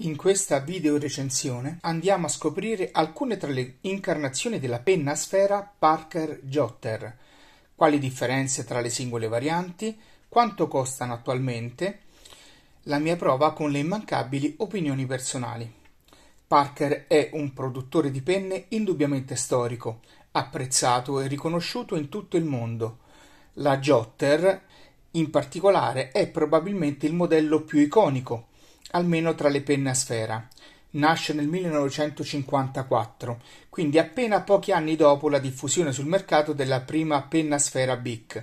In questa video recensione andiamo a scoprire alcune tra le incarnazioni della penna a sfera Parker Jotter, quali differenze tra le singole varianti, quanto costano attualmente, la mia prova con le immancabili opinioni personali. Parker è un produttore di penne indubbiamente storico, apprezzato e riconosciuto in tutto il mondo. La Jotter, in particolare, è probabilmente il modello più iconico almeno tra le penne a sfera. Nasce nel 1954, quindi appena pochi anni dopo la diffusione sul mercato della prima penna a sfera Bic,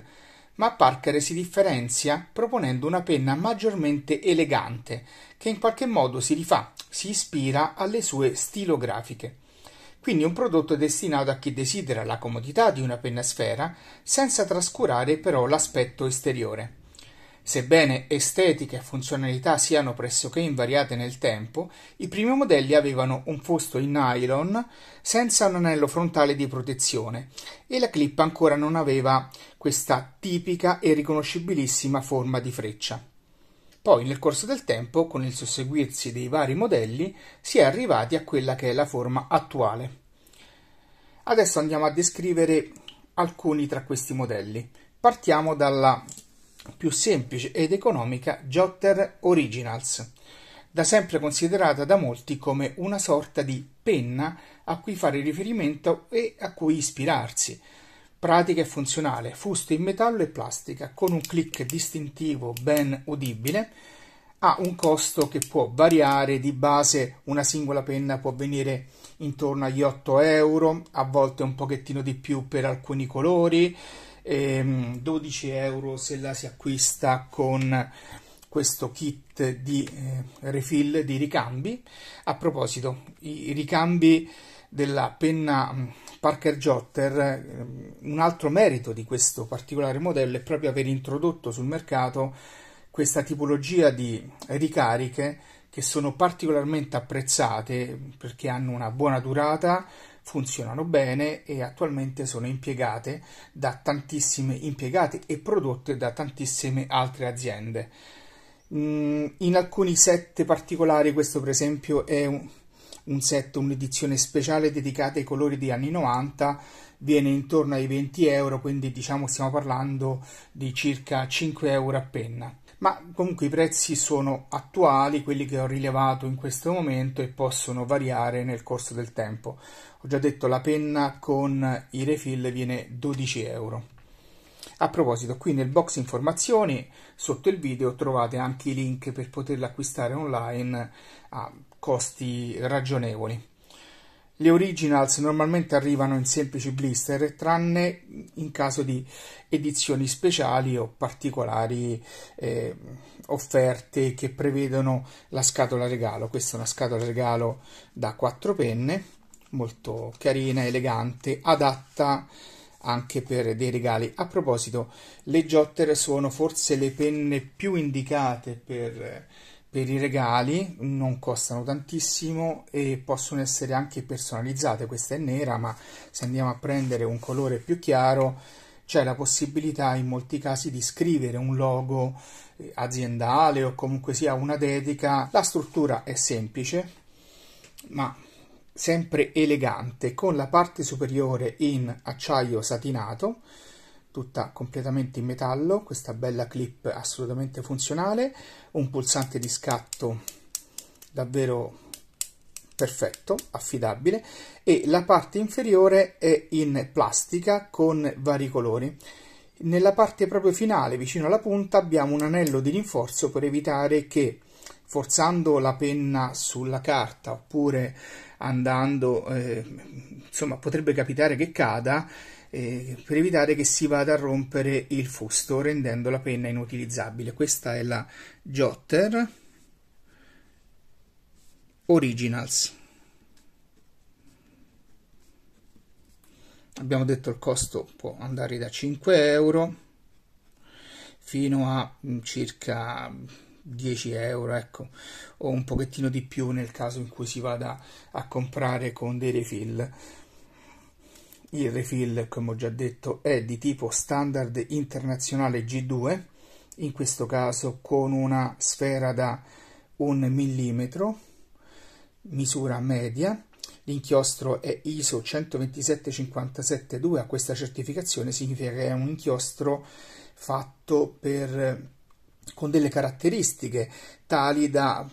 ma Parker si differenzia proponendo una penna maggiormente elegante, che in qualche modo si rifà, si ispira alle sue stilografiche. Quindi un prodotto destinato a chi desidera la comodità di una penna a sfera, senza trascurare però l'aspetto esteriore. Sebbene estetica e funzionalità siano pressoché invariate nel tempo, i primi modelli avevano un fusto in nylon senza un anello frontale di protezione e la clip ancora non aveva questa tipica e riconoscibilissima forma di freccia. Poi nel corso del tempo, con il susseguirsi dei vari modelli, si è arrivati a quella che è la forma attuale. Adesso andiamo a descrivere alcuni tra questi modelli. Partiamo dalla più semplice ed economica Jotter Originals, da sempre considerata da molti come una sorta di penna a cui fare riferimento e a cui ispirarsi. Pratica e funzionale, fusto in metallo e plastica, con un click distintivo ben udibile, ha un costo che può variare di base, una singola penna può venire intorno agli 8 euro, a volte un pochettino di più per alcuni colori, ehm, 12 euro se la si acquista con questo kit di eh, refill di ricambi. A proposito, i ricambi della penna mm, Parker Jotter, ehm, un altro merito di questo particolare modello è proprio aver introdotto sul mercato questa tipologia di ricariche che sono particolarmente apprezzate perché hanno una buona durata, funzionano bene e attualmente sono impiegate da tantissime impiegate e prodotte da tantissime altre aziende. Mm, in alcuni set particolari, questo per esempio è un, set, un'edizione speciale dedicata ai colori degli anni 90, viene intorno ai 20 euro, quindi diciamo stiamo parlando di circa 5 euro a penna ma comunque i prezzi sono attuali, quelli che ho rilevato in questo momento e possono variare nel corso del tempo. Ho già detto la penna con i refill viene 12 euro. A proposito, qui nel box informazioni sotto il video trovate anche i link per poterla acquistare online a costi ragionevoli. Le originals normalmente arrivano in semplici blister, tranne in caso di edizioni speciali o particolari eh, offerte che prevedono la scatola regalo. Questa è una scatola regalo da quattro penne, molto carina, elegante, adatta anche per dei regali. A proposito, le Jotter sono forse le penne più indicate per per i regali non costano tantissimo e possono essere anche personalizzate. Questa è nera, ma se andiamo a prendere un colore più chiaro c'è la possibilità in molti casi di scrivere un logo eh, aziendale o comunque sia una dedica. La struttura è semplice, ma sempre elegante, con la parte superiore in acciaio satinato tutta completamente in metallo, questa bella clip assolutamente funzionale, un pulsante di scatto davvero perfetto, affidabile e la parte inferiore è in plastica con vari colori. Nella parte proprio finale, vicino alla punta, abbiamo un anello di rinforzo per evitare che forzando la penna sulla carta oppure andando, eh, insomma, potrebbe capitare che cada eh, per evitare che si vada a rompere il fusto rendendo la penna inutilizzabile. Questa è la Jotter Originals. Abbiamo detto il costo può andare da 5 euro fino a mm, circa 10 euro, ecco, o un pochettino di più nel caso in cui si vada a comprare con dei refill. Il refill, come ho già detto, è di tipo standard internazionale G2, in questo caso con una sfera da 1 mm, misura media. L'inchiostro è ISO 127 2 a questa certificazione significa che è un inchiostro fatto per, con delle caratteristiche tali da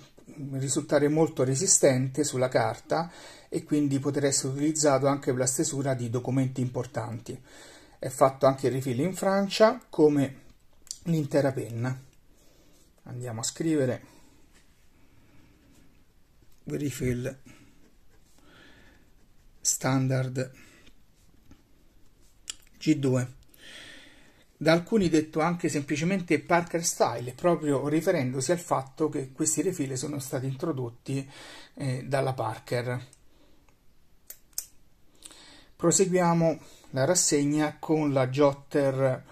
risultare molto resistente sulla carta e quindi poter essere utilizzato anche per la stesura di documenti importanti. È fatto anche il refill in Francia come l'intera penna. Andiamo a scrivere refill standard G2 da alcuni detto anche semplicemente Parker Style, proprio riferendosi al fatto che questi refill sono stati introdotti eh, dalla Parker. Proseguiamo la rassegna con la Jotter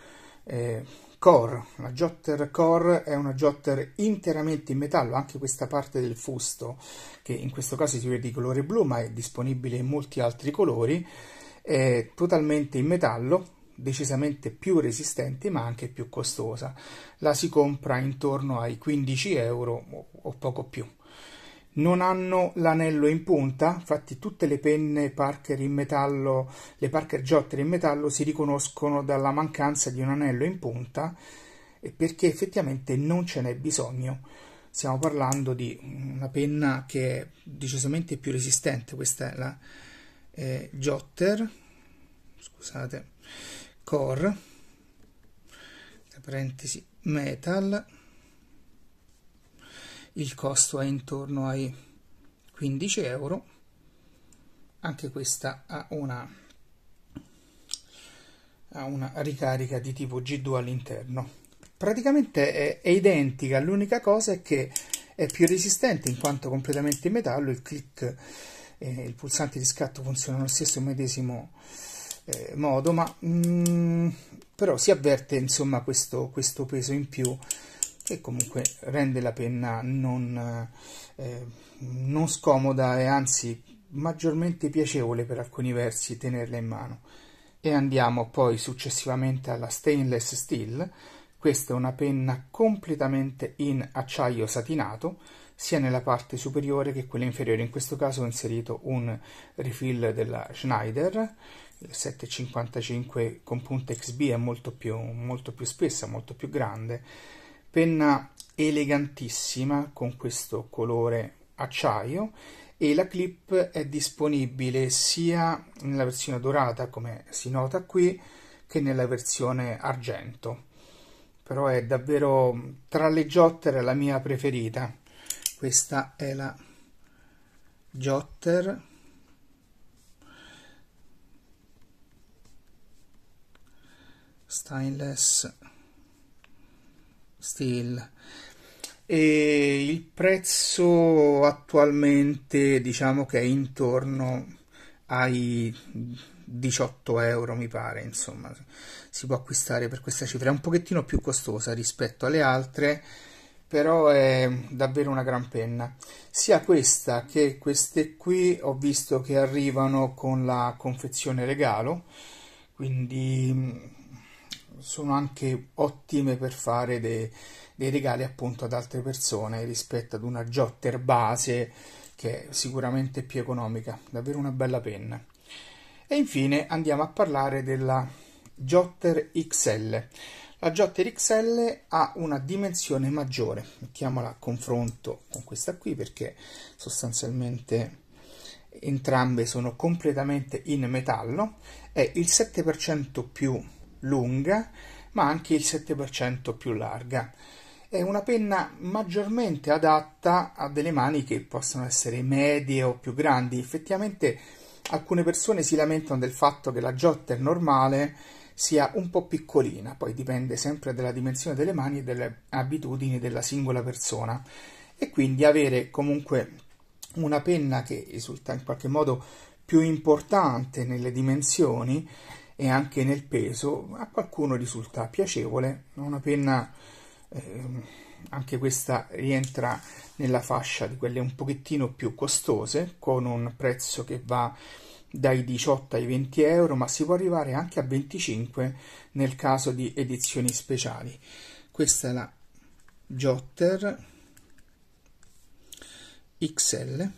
eh, Core. La Jotter Core è una Jotter interamente in metallo, anche questa parte del fusto, che in questo caso si vede di colore blu, ma è disponibile in molti altri colori, è totalmente in metallo, decisamente più resistente ma anche più costosa. La si compra intorno ai 15 euro o poco più non hanno l'anello in punta, infatti tutte le penne Parker in metallo, le Parker Jotter in metallo si riconoscono dalla mancanza di un anello in punta e perché effettivamente non ce n'è bisogno. Stiamo parlando di una penna che è decisamente più resistente, questa è la eh, Jotter, scusate, Core, tra parentesi, Metal, il costo è intorno ai 15 euro anche questa ha una, ha una ricarica di tipo G2 all'interno praticamente è, è identica l'unica cosa è che è più resistente in quanto completamente in metallo il click e eh, il pulsante di scatto funzionano allo stesso medesimo eh, modo ma mh, mm, però si avverte insomma questo, questo peso in più che comunque rende la penna non, eh, non scomoda e anzi maggiormente piacevole per alcuni versi tenerla in mano. E andiamo poi successivamente alla stainless steel, questa è una penna completamente in acciaio satinato, sia nella parte superiore che quella inferiore. In questo caso ho inserito un refill della Schneider, il 755 con punta XB è molto più, molto più spessa, molto più grande penna elegantissima con questo colore acciaio e la clip è disponibile sia nella versione dorata come si nota qui che nella versione argento però è davvero tra le jotter la mia preferita questa è la jotter stainless Steel. E il prezzo attualmente diciamo che è intorno ai 18 euro mi pare insomma si può acquistare per questa cifra è un pochettino più costosa rispetto alle altre però è davvero una gran penna sia questa che queste qui ho visto che arrivano con la confezione regalo quindi sono anche ottime per fare de, dei regali appunto ad altre persone rispetto ad una Jotter base che è sicuramente più economica, davvero una bella penna. E infine andiamo a parlare della Jotter XL. La Jotter XL ha una dimensione maggiore, mettiamola a confronto con questa qui perché sostanzialmente entrambe sono completamente in metallo, è il 7% più lunga, ma anche il 7% più larga. È una penna maggiormente adatta a delle mani che possono essere medie o più grandi. Effettivamente alcune persone si lamentano del fatto che la Jotter normale sia un po' piccolina, poi dipende sempre dalla dimensione delle mani e delle abitudini della singola persona. E quindi avere comunque una penna che risulta in qualche modo più importante nelle dimensioni e anche nel peso a qualcuno risulta piacevole, una penna eh, anche questa rientra nella fascia di quelle un pochettino più costose con un prezzo che va dai 18 ai 20 euro ma si può arrivare anche a 25 nel caso di edizioni speciali questa è la Jotter XL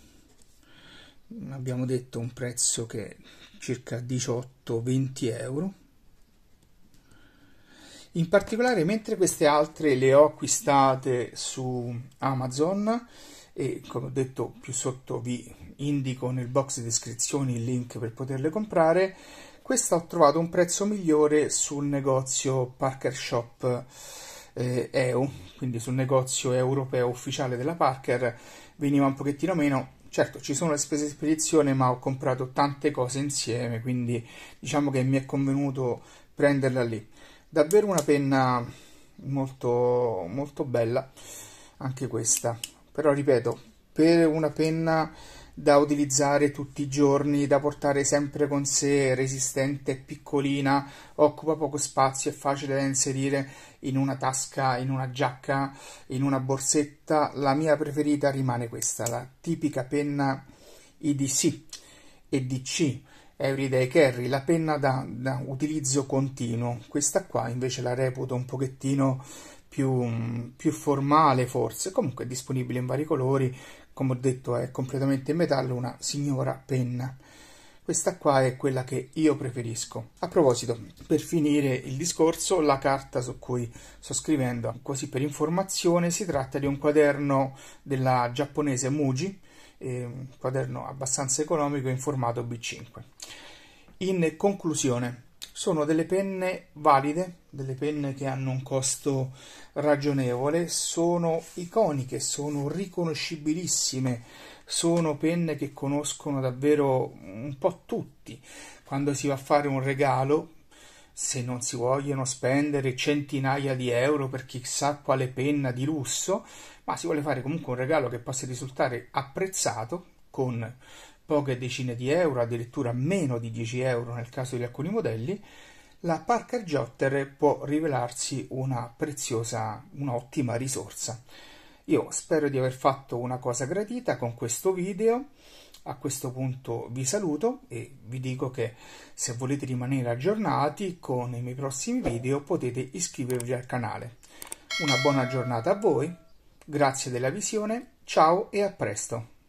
abbiamo detto un prezzo che circa 18-20 euro. In particolare, mentre queste altre le ho acquistate su Amazon, e come ho detto più sotto vi indico nel box di descrizioni il link per poterle comprare, questa ho trovato un prezzo migliore sul negozio Parker Shop eh, EU, quindi sul negozio europeo ufficiale della Parker, veniva un pochettino meno Certo, ci sono le spese di spedizione, ma ho comprato tante cose insieme, quindi diciamo che mi è convenuto prenderla lì. Davvero una penna molto, molto bella, anche questa. Però ripeto, per una penna da utilizzare tutti i giorni, da portare sempre con sé, resistente, piccolina, occupa poco spazio, è facile da inserire in una tasca, in una giacca, in una borsetta, la mia preferita rimane questa, la tipica penna EDC, EDC, Everyday Carry, la penna da, da utilizzo continuo. Questa qua invece la reputo un pochettino più, più, formale forse, comunque è disponibile in vari colori, come ho detto è completamente in metallo, una signora penna. Questa qua è quella che io preferisco. A proposito, per finire il discorso, la carta su cui sto scrivendo, così per informazione, si tratta di un quaderno della giapponese Muji, eh, un quaderno abbastanza economico in formato B5. In conclusione, sono delle penne valide, delle penne che hanno un costo ragionevole, sono iconiche, sono riconoscibilissime, sono penne che conoscono davvero un po' tutti. Quando si va a fare un regalo, se non si vogliono spendere centinaia di euro per chissà quale penna di lusso, ma si vuole fare comunque un regalo che possa risultare apprezzato con poche decine di euro, addirittura meno di 10 euro nel caso di alcuni modelli, la Parker Jotter può rivelarsi una preziosa, un'ottima risorsa. Io spero di aver fatto una cosa gradita con questo video. A questo punto vi saluto e vi dico che se volete rimanere aggiornati con i miei prossimi video potete iscrivervi al canale. Una buona giornata a voi, grazie della visione, ciao e a presto!